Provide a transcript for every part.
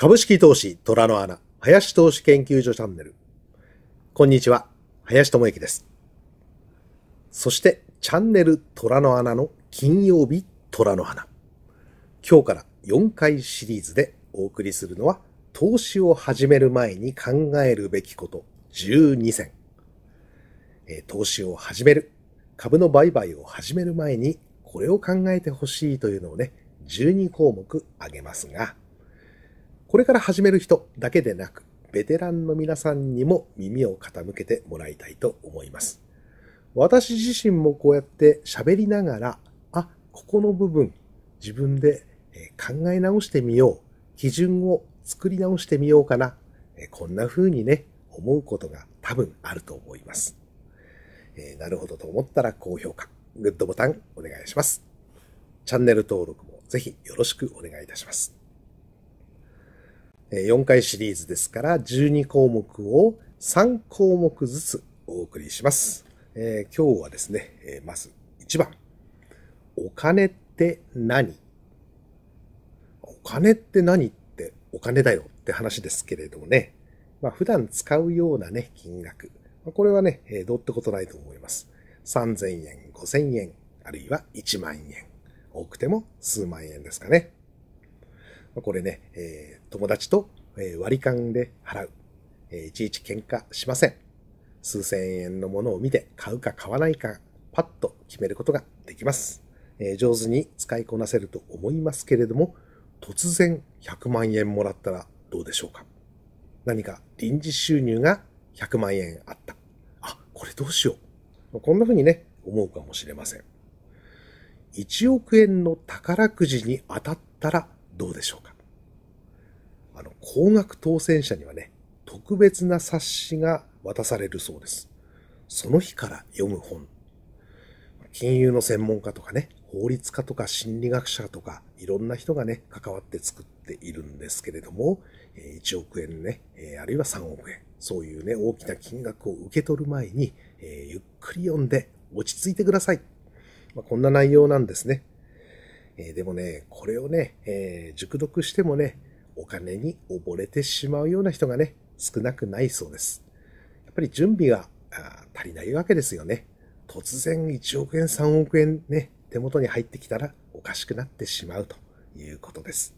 株式投資虎の穴、林投資研究所チャンネル。こんにちは、林智之です。そして、チャンネル虎の穴の金曜日虎の穴。今日から4回シリーズでお送りするのは、投資を始める前に考えるべきこと12選。投資を始める、株の売買を始める前に、これを考えてほしいというのをね、12項目挙げますが、これから始める人だけでなく、ベテランの皆さんにも耳を傾けてもらいたいと思います。私自身もこうやって喋りながら、あ、ここの部分、自分で考え直してみよう、基準を作り直してみようかな、こんな風にね、思うことが多分あると思います。えなるほどと思ったら高評価、グッドボタンお願いします。チャンネル登録もぜひよろしくお願いいたします。4回シリーズですから12項目を3項目ずつお送りします。えー、今日はですね、えー、まず1番。お金って何お金って何ってお金だよって話ですけれどもね。まあ普段使うようなね、金額。まあ、これはね、えー、どうってことないと思います。3000円、5000円、あるいは1万円。多くても数万円ですかね。これね、えー、友達と割り勘で払う。えー、いちいち喧嘩しません。数千円のものを見て買うか買わないか、パッと決めることができます。えー、上手に使いこなせると思いますけれども、突然100万円もらったらどうでしょうか何か臨時収入が100万円あった。あ、これどうしよう。こんな風にね、思うかもしれません。1億円の宝くじに当たったらどうでしょうか。あの、高額当選者にはね、特別な冊子が渡されるそうです。その日から読む本。金融の専門家とかね、法律家とか心理学者とか、いろんな人がね、関わって作っているんですけれども、1億円ね、あるいは3億円、そういうね、大きな金額を受け取る前に、ゆっくり読んで落ち着いてください。まあ、こんな内容なんですね。えー、でもね、これをね、えー、熟読してもね、お金に溺れてしまうような人がね、少なくないそうです。やっぱり準備が足りないわけですよね。突然1億円、3億円ね、手元に入ってきたらおかしくなってしまうということです。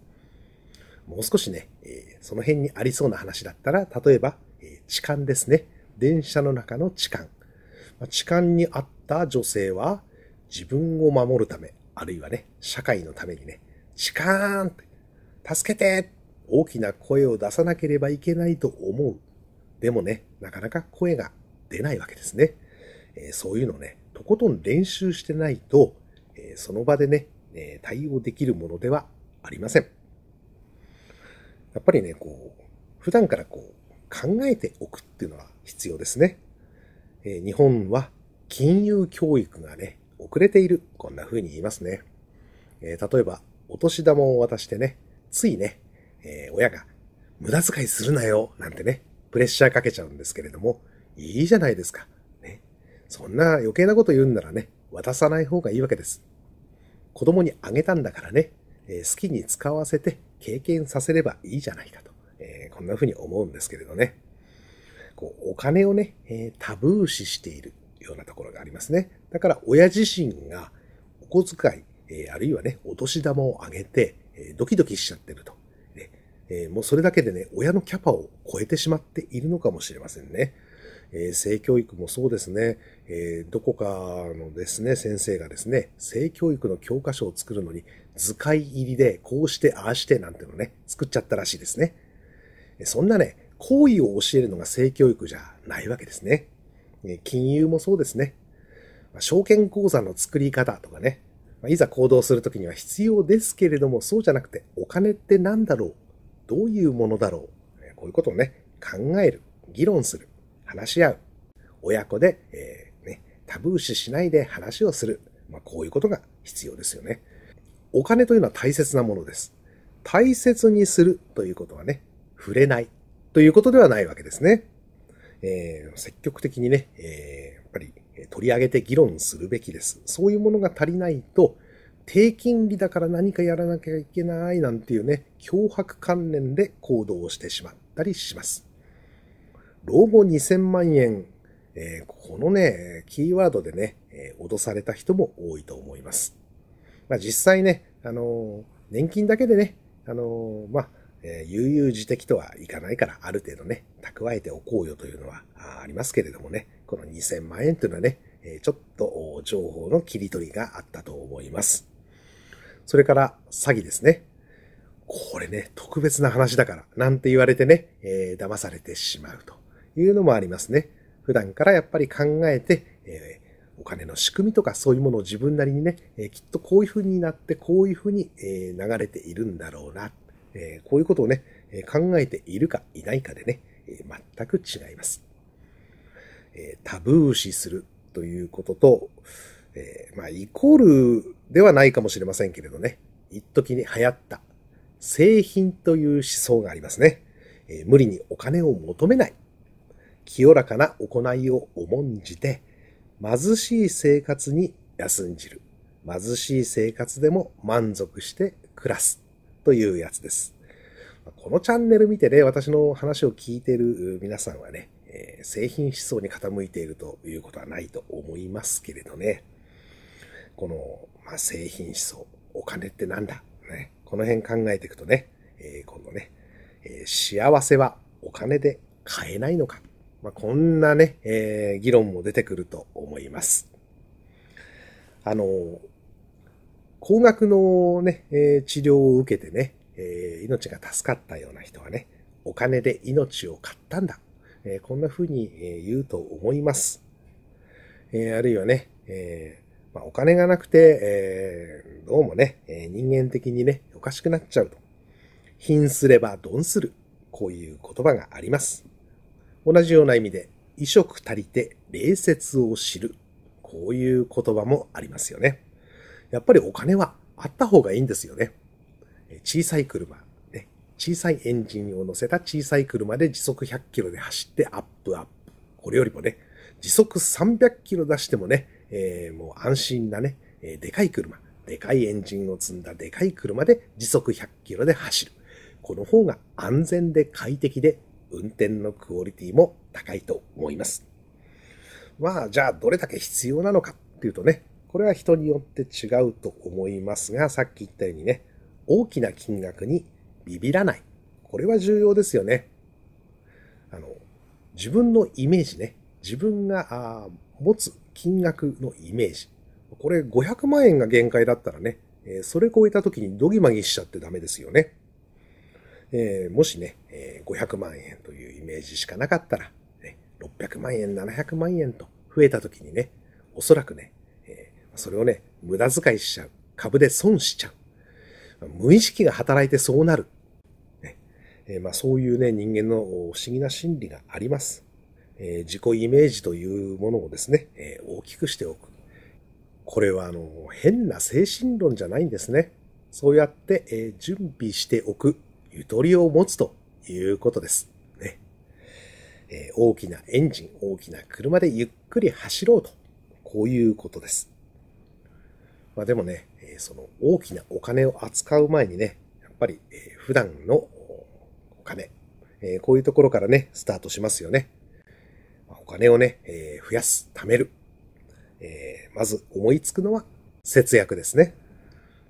もう少しね、えー、その辺にありそうな話だったら、例えば、えー、痴漢ですね。電車の中の痴漢。まあ、痴漢にあった女性は、自分を守るため、あるいはね、社会のためにね、チカーンって、助けて大きな声を出さなければいけないと思う。でもね、なかなか声が出ないわけですね。えー、そういうのね、とことん練習してないと、えー、その場でね、えー、対応できるものではありません。やっぱりね、こう、普段からこう、考えておくっていうのは必要ですね。え日本は金融教育がね、遅れている。こんな風に言いますね。えー、例えば、お年玉を渡してね、ついね、えー、親が、無駄遣いするなよ、なんてね、プレッシャーかけちゃうんですけれども、いいじゃないですか。ね。そんな余計なこと言うんならね、渡さない方がいいわけです。子供にあげたんだからね、えー、好きに使わせて経験させればいいじゃないかと、えー、こんな風に思うんですけれどね。こう、お金をね、えー、タブー視している。ようなところがありますね。だから親自身がお小遣い、えー、あるいはね、お年玉をあげて、えー、ドキドキしちゃってると。ねえー、もうそれだけでね、親のキャパを超えてしまっているのかもしれませんね。えー、性教育もそうですね、えー、どこかのですね、先生がですね、性教育の教科書を作るのに、図解入りで、こうして、ああしてなんてのね、作っちゃったらしいですね。そんなね、行為を教えるのが性教育じゃないわけですね。金融もそうですね。証券口座の作り方とかね。いざ行動するときには必要ですけれども、そうじゃなくて、お金って何だろうどういうものだろうこういうことをね、考える、議論する、話し合う。親子で、えー、ね、タブー視しないで話をする。まあ、こういうことが必要ですよね。お金というのは大切なものです。大切にするということはね、触れないということではないわけですね。えー、積極的にね、えー、やっぱり取り上げて議論するべきです。そういうものが足りないと、低金利だから何かやらなきゃいけないなんていうね、脅迫観念で行動してしまったりします。老後2000万円、えー、このね、キーワードでね、えー、脅された人も多いと思います。まあ、実際ね、あのー、年金だけでね、あのまあ、えー、悠々自適とはいかないから、ある程度ね、蓄えておこうよというのはありますけれどもね、この2000万円というのはね、えちょっと情報の切り取りがあったと思います。それから、詐欺ですね。これね、特別な話だから、なんて言われてね、えー、騙されてしまうというのもありますね。普段からやっぱり考えて、えー、お金の仕組みとかそういうものを自分なりにね、えー、きっとこういう風になって、こういう風に、え流れているんだろうなっえこういうことをね、考えているかいないかでね、全く違います。えタブー視するということと、えまあ、イコールではないかもしれませんけれどね、一時に流行った製品という思想がありますね。え無理にお金を求めない。清らかな行いを重んじて、貧しい生活に休んじる。貧しい生活でも満足して暮らす。というやつです。このチャンネル見てね、私の話を聞いてる皆さんはね、えー、製品思想に傾いているということはないと思いますけれどね。この、まあ、製品思想、お金ってなんだ、ね、この辺考えていくとね、えー、今度ね、えー、幸せはお金で買えないのか。まあ、こんなね、えー、議論も出てくると思います。あの、高額のね、えー、治療を受けてね、えー、命が助かったような人はね、お金で命を買ったんだ。えー、こんな風に、えー、言うと思います。えー、あるいはね、えーまあ、お金がなくて、えー、どうもね、えー、人間的にね、おかしくなっちゃうと。貧すれば鈍する。こういう言葉があります。同じような意味で、衣食足りて礼節を知る。こういう言葉もありますよね。やっぱりお金はあった方がいいんですよね。小さい車、ね、小さいエンジンを乗せた小さい車で時速100キロで走ってアップアップ。これよりもね、時速300キロ出してもね、えー、もう安心なね、えでかい車、でかいエンジンを積んだでかい車で時速100キロで走る。この方が安全で快適で運転のクオリティも高いと思います。まあ、じゃあどれだけ必要なのかっていうとね、これは人によって違うと思いますが、さっき言ったようにね、大きな金額にビビらない。これは重要ですよね。あの、自分のイメージね。自分が持つ金額のイメージ。これ500万円が限界だったらね、えそれ超えた時にドギマギしちゃってダメですよね。えー、もしね、え500万円というイメージしかなかったら、ね、600万円、700万円と増えた時にね、おそらくね、それをね、無駄遣いしちゃう。株で損しちゃう。無意識が働いてそうなる。ねえー、まあ、そういうね、人間の不思議な心理があります。えー、自己イメージというものをですね、えー、大きくしておく。これはあの、変な精神論じゃないんですね。そうやって、え準備しておく、ゆとりを持つということです。ねえ大きなエンジン、大きな車でゆっくり走ろうと、こういうことです。まあでもね、その大きなお金を扱う前にね、やっぱり、普段のお金、こういうところからね、スタートしますよね。お金をね、増やす、貯める。まず思いつくのは節約ですね。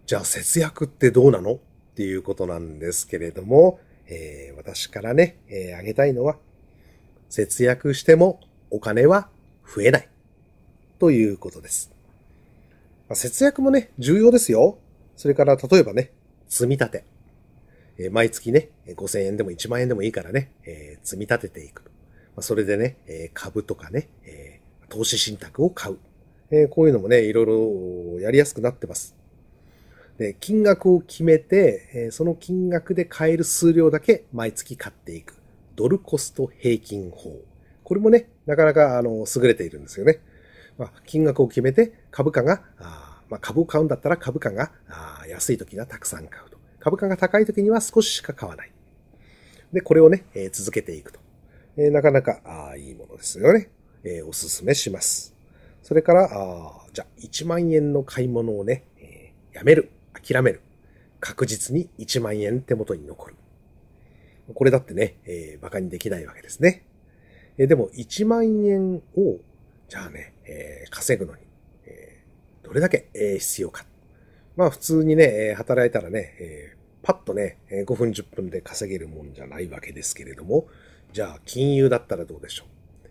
じゃあ節約ってどうなのっていうことなんですけれども、私からね、あげたいのは、節約してもお金は増えないということです。まあ、節約もね、重要ですよ。それから、例えばね、積み立て。えー、毎月ね、5000円でも1万円でもいいからね、えー、積み立てていく。まあ、それでね、えー、株とかね、えー、投資信託を買う。えー、こういうのもね、いろいろやりやすくなってます。で、金額を決めて、えー、その金額で買える数量だけ毎月買っていく。ドルコスト平均法。これもね、なかなか、あの、優れているんですよね。まあ、金額を決めて、株価が、まあ、株を買うんだったら株価が安い時にはたくさん買うと。株価が高い時には少ししか買わない。で、これをね、えー、続けていくと。えー、なかなかあいいものですよね。えー、おすすめします。それから、あじゃあ1万円の買い物をね、えー、やめる、諦める。確実に1万円手元に残る。これだってね、えー、馬鹿にできないわけですね。えー、でも1万円を、じゃあね、えー、稼ぐのにどれだけ、え必要か。まあ普通にね、働いたらね、えパッとね、5分10分で稼げるもんじゃないわけですけれども、じゃあ金融だったらどうでしょ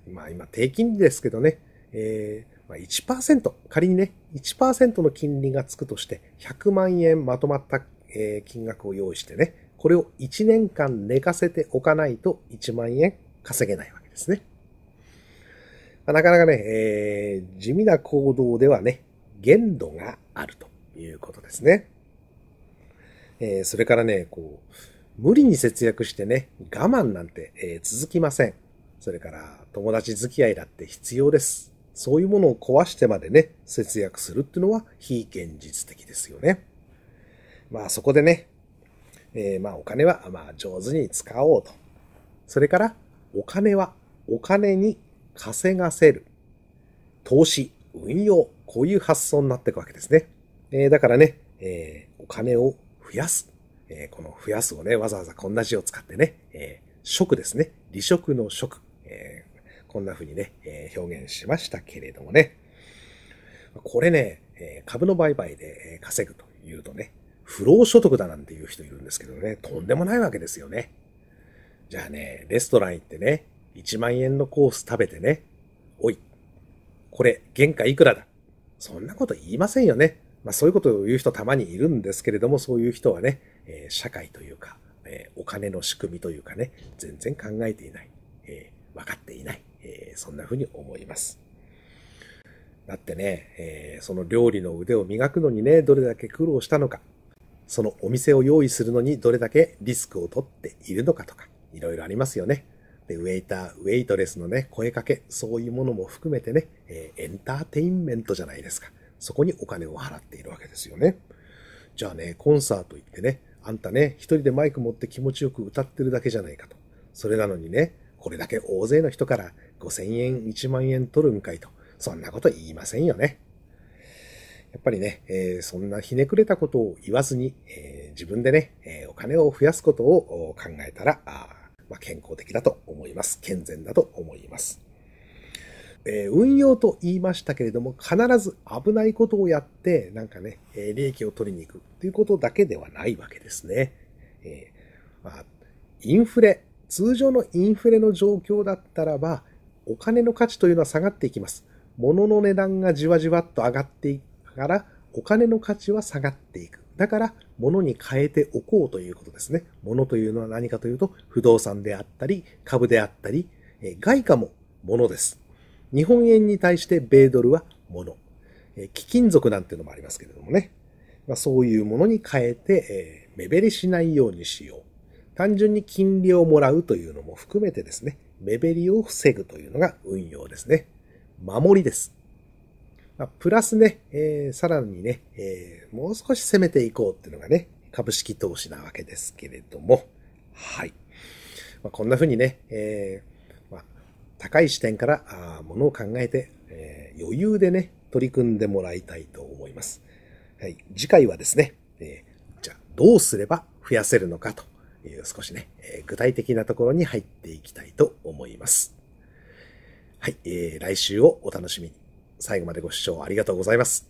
う。まあ今低金利ですけどね、えー、まあ、1%、仮にね、1%の金利がつくとして、100万円まとまった、え金額を用意してね、これを1年間寝かせておかないと1万円稼げないわけですね。なかなかね、えー、地味な行動ではね、限度があるということですね。えー、それからね、こう、無理に節約してね、我慢なんて、えー、続きません。それから、友達付き合いだって必要です。そういうものを壊してまでね、節約するっていうのは非現実的ですよね。まあそこでね、えー、まあお金はまあ上手に使おうと。それから、お金はお金に稼がせる。投資、運用、こういう発想になっていくわけですね。えー、だからね、えー、お金を増やす。えー、この増やすをね、わざわざこんな字を使ってね、えー、食ですね。離職の食。えー、こんな風にね、えー、表現しましたけれどもね。これね、えー、株の売買で稼ぐというとね、不労所得だなんていう人いるんですけどね、とんでもないわけですよね。じゃあね、レストラン行ってね、1万円のコース食べてね、おい、これ、原価いくらだそんなこと言いませんよね。まあそういうことを言う人たまにいるんですけれども、そういう人はね、えー、社会というか、えー、お金の仕組みというかね、全然考えていない。えー、分かっていない。えー、そんな風に思います。だってね、えー、その料理の腕を磨くのにね、どれだけ苦労したのか、そのお店を用意するのにどれだけリスクを取っているのかとか、いろいろありますよね。で、ウェイター、ウェイトレスのね、声かけ、そういうものも含めてね、えー、エンターテインメントじゃないですか。そこにお金を払っているわけですよね。じゃあね、コンサート行ってね、あんたね、一人でマイク持って気持ちよく歌ってるだけじゃないかと。それなのにね、これだけ大勢の人から5000円、1万円取るんかいと。そんなこと言いませんよね。やっぱりね、えー、そんなひねくれたことを言わずに、えー、自分でね、えー、お金を増やすことを考えたらまあ、健康的だと思います。健全だと思います。えー、運用と言いましたけれども、必ず危ないことをやって、なんかね、えー、利益を取りに行くということだけではないわけですね。えー、まあ、インフレ、通常のインフレの状況だったらば、お金の価値というのは下がっていきます。物の値段がじわじわっと上がっていくから、お金の価値は下がっていく。だから、物に変えておこうということですね。物というのは何かというと、不動産であったり、株であったり、外貨も物です。日本円に対して米ドルは物。貴金属なんていうのもありますけれどもね。まあ、そういうものに変えて、えー、目減りしないようにしよう。単純に金利をもらうというのも含めてですね、目減りを防ぐというのが運用ですね。守りです。まあ、プラスね、えー、さらにね、えー、もう少し攻めていこうっていうのがね、株式投資なわけですけれども、はい。まあ、こんな風にね、えー、まあ、高い視点からあものを考えて、えー、余裕でね、取り組んでもらいたいと思います。はい。次回はですね、えー、じゃあどうすれば増やせるのかという少しね、えー、具体的なところに入っていきたいと思います。はい。えー、来週をお楽しみに。最後までご視聴ありがとうございます。